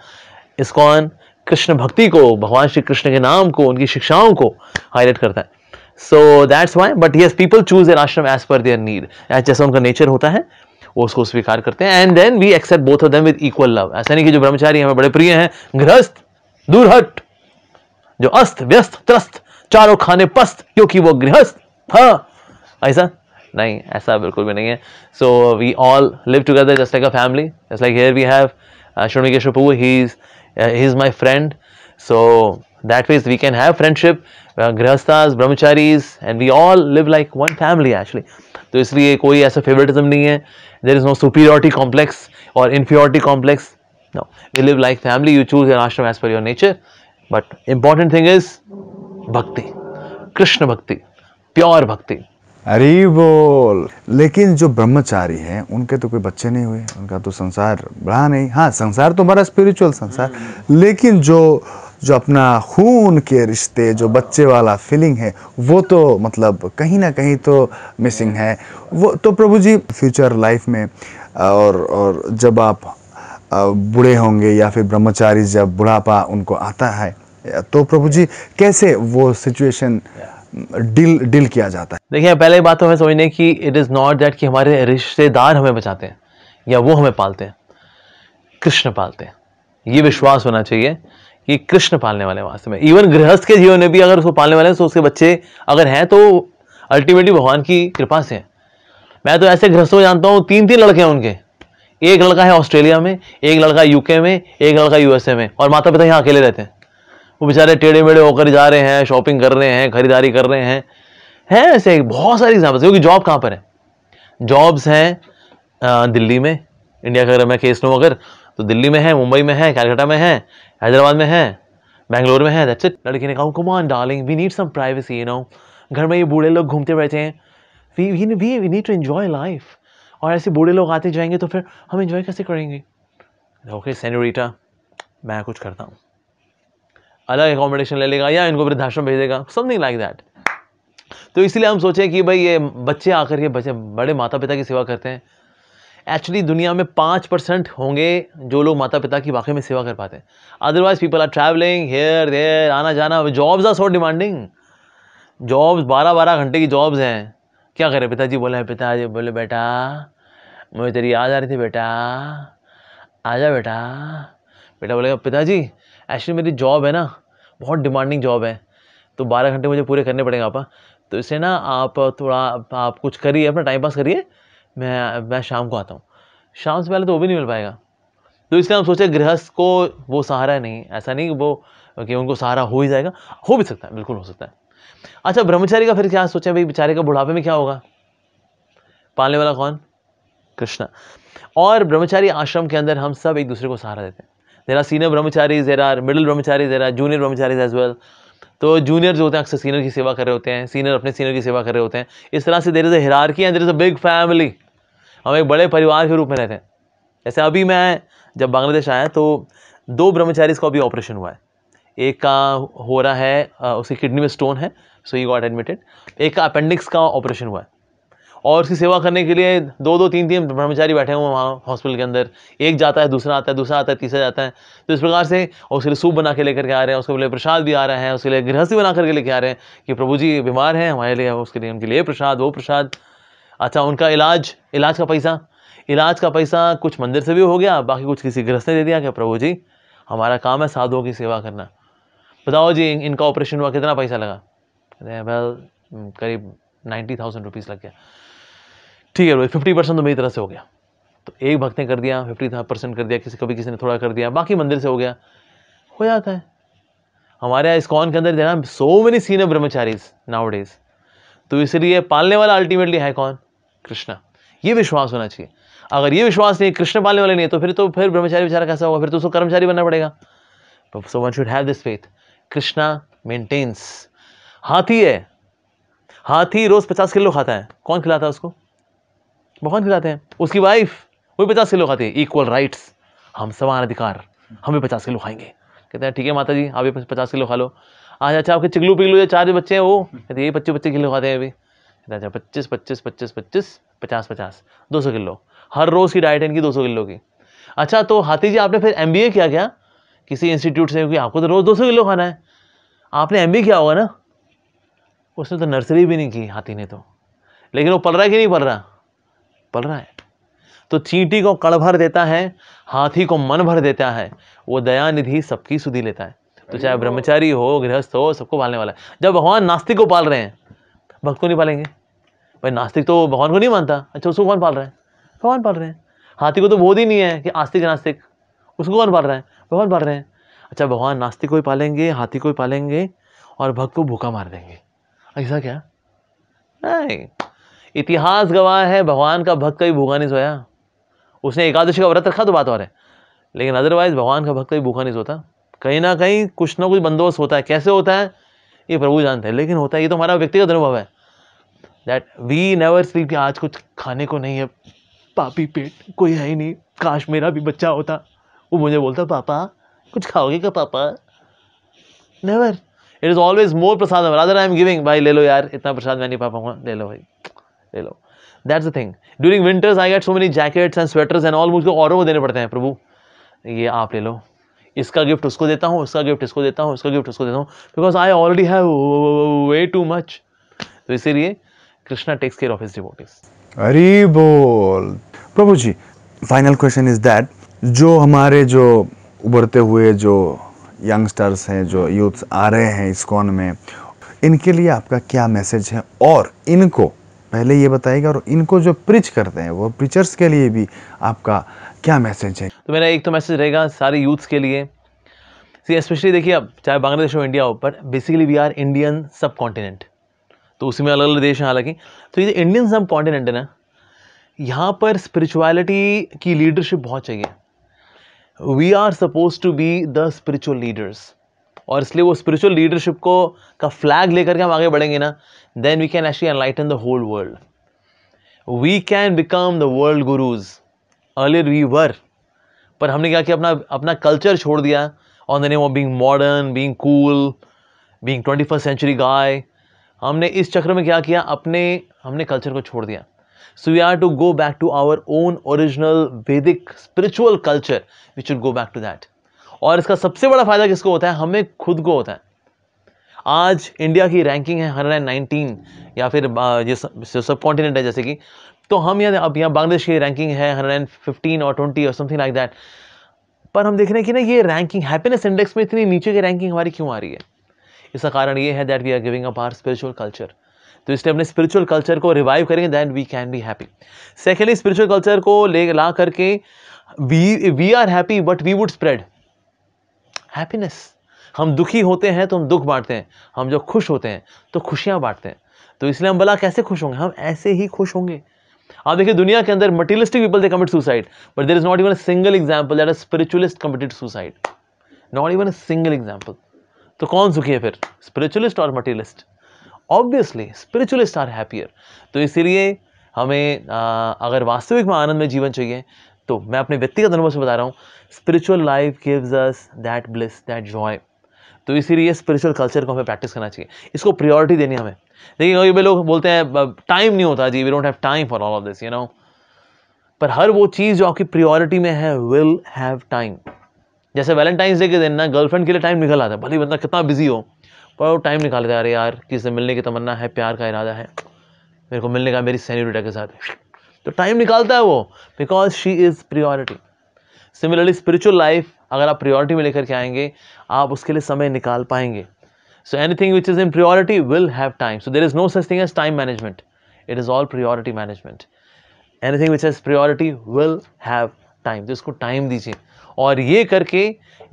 इस्कॉन कृष्ण भक्ति को भगवान श्री कृष्ण के नाम को उनकी शिक्षाओं को हाईलाइट करता है so that's why but yes people choose their ashram as पर देयर नीड जैसा उनका नेचर होता है वो उसको स्वीकार करते हैं and then we accept both of them with equal love ऐसा नहीं कि जो ब्रह्मचारी हमें बड़े प्रिय हैं गृहस्थ दूरहट जो अस्त व्यस्त त्रस्त चारों खाने पस्त क्योंकि वो गृहस्थ था ऐसा नहीं ऐसा बिल्कुल भी नहीं है so we all live together just like a family just like here we have शुणी के शपू he is he is my friend so that means we can have friendship grihasthas brahmacharis and we all live like one family actually तो इसलिए कोई ऐसा favouritism नहीं है there is no superiority complex और inferiority complex no we live like family you choose your ashram as per your nature but important thing is bhakti Krishna भक्ति pure भक्ति अरे बोल लेकिन जो ब्रह्मचारी हैं उनके तो कोई बच्चे नहीं हुए उनका तो संसार बढ़ा नहीं हाँ संसार तो हमारा स्पिरिचुअल संसार हम्म। लेकिन जो जो अपना खून के रिश्ते जो बच्चे वाला फीलिंग है वो तो मतलब कहीं ना कहीं तो मिसिंग है वो तो प्रभु जी फ्यूचर लाइफ में और और जब आप बूढ़े होंगे या फिर ब्रह्मचारी जब बुढ़ापा उनको आता है तो प्रभु जी कैसे वो सिचुएशन डील डील किया जाता है देखिए पहले बात तो हमें समझने की इट इज़ नॉट दैट कि हमारे रिश्तेदार हमें बचाते हैं या वो हमें पालते हैं कृष्ण पालते हैं ये विश्वास होना चाहिए कि कृष्ण पालने वाले वास्तव में इवन गृहस्थ के जीवन में भी अगर उसको पालने वाले हैं तो उसके बच्चे अगर हैं तो अल्टीमेटली भगवान की कृपा से हैं मैं तो ऐसे गृहस्थों जानता हूँ तीन तीन लड़के हैं उनके एक लड़का है ऑस्ट्रेलिया में एक लड़का यूके में एक लड़का यूएसए में और माता पिता यहाँ अकेले रहते हैं वो बेचारे टेढ़े मेढ़े होकर जा रहे हैं शॉपिंग कर रहे हैं खरीदारी कर रहे हैं हैं ऐसे बहुत सारी एग्जाम्पल्स क्योंकि जॉब कहाँ पर है जॉब्स हैं दिल्ली में इंडिया का अगर मैं केस लूँ अगर तो दिल्ली में है मुंबई में है कैलकाटा में है हैदराबाद में है बैंगलोर में है दैट्स इट लड़की ने कहा on darling we need some privacy you know घर में ये बूढ़े लोग घूमते बैठे हैं we we we need to enjoy life और ऐसे बूढ़े लोग आते जाएंगे तो फिर हम इन्जॉय कैसे करेंगे ओके सेनोरीटा मैं कुछ करता हूँ अलग एकोमोडेशन ले लेगा या इनको वृद्धाश्रम भेज देगा समथिंग लाइक दैट तो इसलिए हम सोचें कि भाई ये बच्चे आकर के बच्चे बड़े माता पिता की सेवा करते हैं एक्चुअली दुनिया में पाँच परसेंट होंगे जो लोग माता पिता की वाकई में सेवा कर पाते हैं otherwise people are travelling here there आना जाना jobs are so demanding jobs बारह बारह घंटे की जॉब्स हैं क्या करें पिताजी बोले पिताजी बोले बेटा मुझे तेरी याद आ रही थी बेटा आ जा बेटा बेटा बोलेगा पिताजी एक्चुअली मेरी जॉब है ना बहुत डिमांडिंग जॉब है तो बारह घंटे मुझे पूरे करने पड़ेंगे आपा तो इसे ना आप थोड़ा आप कुछ करिए अपना टाइम पास करिए मैं मैं शाम को आता हूँ शाम से पहले तो वो भी नहीं मिल पाएगा तो इसलिए हम सोचे गृहस्थ को वो सहारा नहीं ऐसा नहीं वो कि उनको सहारा हो ही जाएगा हो भी सकता है बिल्कुल हो सकता है अच्छा ब्रह्मचारी का फिर क्या सोचे भाई बेचारे का बुढ़ापे में क्या होगा पालने वाला कौन कृष्णा और ब्रह्मचारी आश्रम के अंदर हम सब एक दूसरे को सहारा देते हैं there are senior brahmacharis there are middle brahmacharis there are junior brahmacharis as well तो जूनियर जो होते हैं अक्सर सीनियर की सेवा कर रहे होते हैं सीनियर अपने सीनियर की सेवा कर रहे होते हैं इस तरह से there is a hierarchy and there is a big family हम एक बड़े परिवार के रूप में रहते हैं जैसे अभी मैं जब बांग्लादेश आया तो दो ब्रह्मचारीज का भी ऑपरेशन हुआ है एक का हो रहा है उसकी किडनी में स्टोन है सो ही गॉट एडमिटेड एक का अपेंडिक्स का ऑपरेशन हुआ है और उसकी सेवा करने के लिए दो दो तीन तीन ब्रह्मचारी बैठे हुए वहाँ हॉस्पिटल के अंदर एक जाता है दूसरा आता है दूसरा आता है तीसरा जाता है तो इस प्रकार से और उसके लिए सूप बना के लेकर के आ रहे हैं उसके लिए प्रसाद भी आ रहे हैं उसके लिए गृहस्थी बना करके लेके आ रहे हैं कि प्रभु जी बीमार हैं हमारे लिए उसके लिए उनके लिए प्रसाद वो प्रसाद अच्छा उनका इलाज इलाज का पैसा इलाज का पैसा कुछ मंदिर से भी हो गया बाकी कुछ किसी गृहस्थ ने दे दिया क्या प्रभु जी हमारा काम है साधुओं की सेवा करना बताओ जी इनका ऑपरेशन हुआ कितना पैसा लगा वेल करीब नाइन्टी थाउजेंड रुपीज़ लग गया ठीक है भाई फिफ्टी परसेंट तो मेरी तरह से हो गया तो एक भक्त ने कर दिया फिफ्टी परसेंट कर दिया किसी कभी किसी ने थोड़ा कर दिया बाकी मंदिर से हो गया हो जाता है हमारे यहाँ इस्कॉन के अंदर देना so many senior brahmacharis nowadays तो इसलिए पालने वाला अल्टीमेटली है कौन कृष्णा ये विश्वास होना चाहिए अगर ये विश्वास नहीं कृष्ण पालने वाले नहीं तो फिर तो फिर ब्रह्मचारी बेचारा कैसा होगा फिर तो उसको कर्मचारी बनना पड़ेगा तो so one should have this faith Krishna maintains हाथी है हाथी रोज पचास किलो खाता है कौन खिलाता है उसको बहुत खिलाते हैं उसकी वाइफ वो भी पचास किलो खाती है इक्वल राइट्स हम समान अधिकार हम भी पचास किलो खाएंगे कहते हैं ठीक है माता जी आप भी पचास किलो खा लो आज अच्छा आपके चिगलू पिगलू ये चार भी बच्चे हैं वो कहते ये पच्चीस पच्चीस किलो खाते हैं अभी कहते अच्छा पच्चीस पच्चीस पच्चीस पच्चीस पचास पचास दो सौ किलो हर रोज़ की डाइट है इनकी दो सौ किलो की अच्छा तो हाथी जी आपने फिर एम बी ए किया क्या किसी इंस्टीट्यूट से क्योंकि आपको तो रोज़ दो सौ किलो खाना है आपने एम बी किया होगा ना उसने तो नर्सरी भी नहीं की हाथी ने तो लेकिन वो पढ़ रहा है कि नहीं पढ़ रहा पल रहा है तो चींटी को कड़ भर देता है हाथी को मन भर देता है वो दया निधि सबकी सुधी लेता है तो चाहे ब्रह्मचारी हो गृहस्थ हो सबको पालने वाला है जब भगवान नास्तिक को पाल रहे हैं भक्त को नहीं पालेंगे भाई नास्तिक तो भगवान को नहीं मानता अच्छा उसको कौन पाल रहा है भगवान पाल रहे हैं हाथी को तो बोध ही नहीं है कि आस्तिक नास्तिक उसको कौन पाल रहा है भगवान पाल रहे हैं अच्छा भगवान नास्तिक को ही पालेंगे हाथी को ही पालेंगे और भक्त को भूखा मार देंगे ऐसा क्या नहीं इतिहास गवाह है भगवान का भक्त कभी भूखा नहीं सोया उसने एकादशी का व्रत रखा तो बात और है लेकिन अदरवाइज भगवान का भक्त कभी भूखा नहीं सोता कहीं ना कहीं कुछ ना कुछ बंदोबस्त होता है कैसे होता है ये प्रभु जानते हैं लेकिन होता है ये तो हमारा व्यक्तिगत अनुभव है दैट वी नेवर स्लीप कि आज कुछ खाने को नहीं है पापी पेट कोई है ही नहीं काश मेरा भी बच्चा होता वो मुझे बोलता पापा कुछ खाओगे क्या पापा never it is always more prasad rather I am giving भाई ले लो यार इतना प्रसाद मैं नहीं पा पाऊंगा ले लो भाई ले लो that's the thing during winters I get so many jackets and sweaters and all मुझको और को देने पड़ते हैं प्रभु ये आप ले लो इसका गिफ्ट उसको देता हूँ उसका गिफ्ट इसको देता हूँ उसका गिफ्ट उसको देता हूँ because I already have way too much तो इसीलिए Krishna takes care of his devotees अरे बोल प्रभु जी फाइनल क्वेश्चन इज दैट जो हमारे जो उभरते हुए जो यंगस्टर्स हैं जो यूथ्स आ रहे हैं इस्कॉन में इनके लिए आपका क्या मैसेज है और इनको पहले ये बताएगा और इनको जो प्रिच करते हैं वो प्रिचर्स के लिए भी आपका क्या मैसेज है तो मेरा एक तो मैसेज रहेगा सारे यूथ्स के लिए सी स्पेशली देखिए अब चाहे बांग्लादेश हो इंडिया हो पर basically we are Indian subcontinent तो उसी में अलग अलग देश हैं हालांकि तो ये इंडियन सब कॉन्टिनेंट है ना यहाँ पर स्पिरिचुअलिटी की लीडरशिप बहुत चाहिए we are suppose to be the spiritual leaders और इसलिए वो स्पिरिचुअल लीडरशिप को का फ्लैग लेकर के हम आगे बढ़ेंगे ना then we can actually enlighten the whole world. We can become the world gurus. Earlier we were. पर हमने क्या किया अपना अपना कल्चर छोड़ दिया on the name of being modern being cool being twenty first century guy हमने इस चक्र में क्या किया अपने हमने कल्चर को छोड़ दिया so we are to go back to our own original Vedic spiritual culture we should go back to that और इसका सबसे बड़ा फायदा किसको होता है हमें खुद को होता है आज इंडिया की रैंकिंग है नाइनटीन या फिर जो सब कॉन्टिनेंट है जैसे कि तो हम यहाँ अब यहाँ बांग्लादेश की रैंकिंग है फिफ्टीन और ट्वेंटी और समथिंग लाइक दैट पर हम देख रहे हैं कि ना ये रैंकिंग हैप्पीनेस इंडेक्स में इतनी नीचे की रैंकिंग हमारी क्यों आ रही है इसका कारण ये है that we are giving up our spiritual culture तो इसलिए अपने स्पिरिचुअल कल्चर को रिवाइव करेंगे then we can be happy secondly spiritual culture को ले ला करके we we are happy but we would spread happiness हम दुखी होते हैं तो हम दुख बांटते हैं हम जब खुश होते हैं तो खुशियाँ बांटते हैं तो इसलिए हम भला कैसे खुश होंगे हम ऐसे ही खुश होंगे आप देखिए दुनिया के अंदर materialistic people they commit suicide but there is not even a single example that a spiritualist committed suicide not even a single example तो कौन सुखी है फिर स्पिरिचुअलिस्ट और materialist obviously spiritualist are happier तो इसीलिए हमें आ, अगर वास्तविक में आनंद में जीवन चाहिए तो मैं अपने व्यक्तिगत अनुभव से बता रहा हूँ spiritual life gives us that bliss that joy तो इसीलिए स्पिरिचुअल कल्चर को हमें प्रैक्टिस करना चाहिए इसको प्रियोरिटी देनी हमें लेकिन कई लोग बोलते हैं टाइम नहीं होता जी we don't have time for all of this you know पर हर वो चीज़ जो आपकी प्रियोरिटी में है विल हैव टाइम जैसे वैलेंटाइंस डे के दिन ना गर्लफ्रेंड के लिए टाइम निकल आता है भले बंदा कितना बिजी हो पर वो टाइम निकाल देता अरे यार किसी मिलने की तमन्ना है प्यार का इरादा है मेरे को मिलने का मेरी सैनिटा के साथ तो टाइम निकालता है वो because she is priority similarly spiritual life अगर आप प्रियोरिटी में लेकर के आएंगे आप उसके लिए समय निकाल पाएंगे so anything which is in priority will have time so there is no such thing as time management it is all priority management anything which as priority will have time तो इसको time दीजिए और ये करके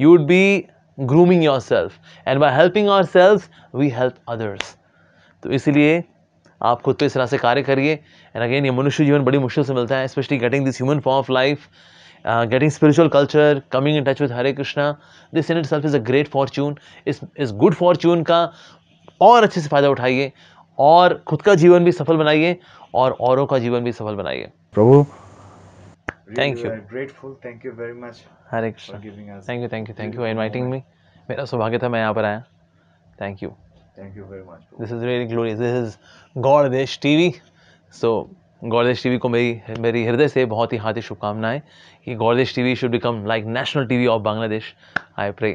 you would be grooming yourself and by helping ourself we help others तो इसलिए आप खुद पर इस तरह से कार्य करिए एंड अगेन ये मनुष्य जीवन बड़ी मुश्किल से मिलता है specially getting this human form of life uh, getting spiritual culture, coming in touch with Hare Krishna, this in itself is a great fortune. इस इस गुड फॉर्चून का और अच्छे से फ़ायदा उठाइए और खुद का जीवन भी सफल बनाइए और औरों का जीवन भी सफल बनाइए प्रभु thank you grateful thank you very much Hare Krishna thank you thank you thank you inviting me मेरा सौभाग्य था मैं यहाँ पर आया thank you thank you very much this is very glorious this is Gaurdesh TV so Gaurdesh TV को मेरी मेरी हृदय से बहुत ही हार्दिक शुभकामनाएं कि Gaurdesh TV should become like national TV of Bangladesh I pray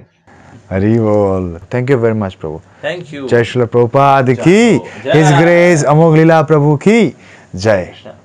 Hari बोल थैंक यू वेरी मच प्रभु थैंक यू जय श्री प्रभुपाद की हिज ग्रेस अमोघ लीला प्रभु की जय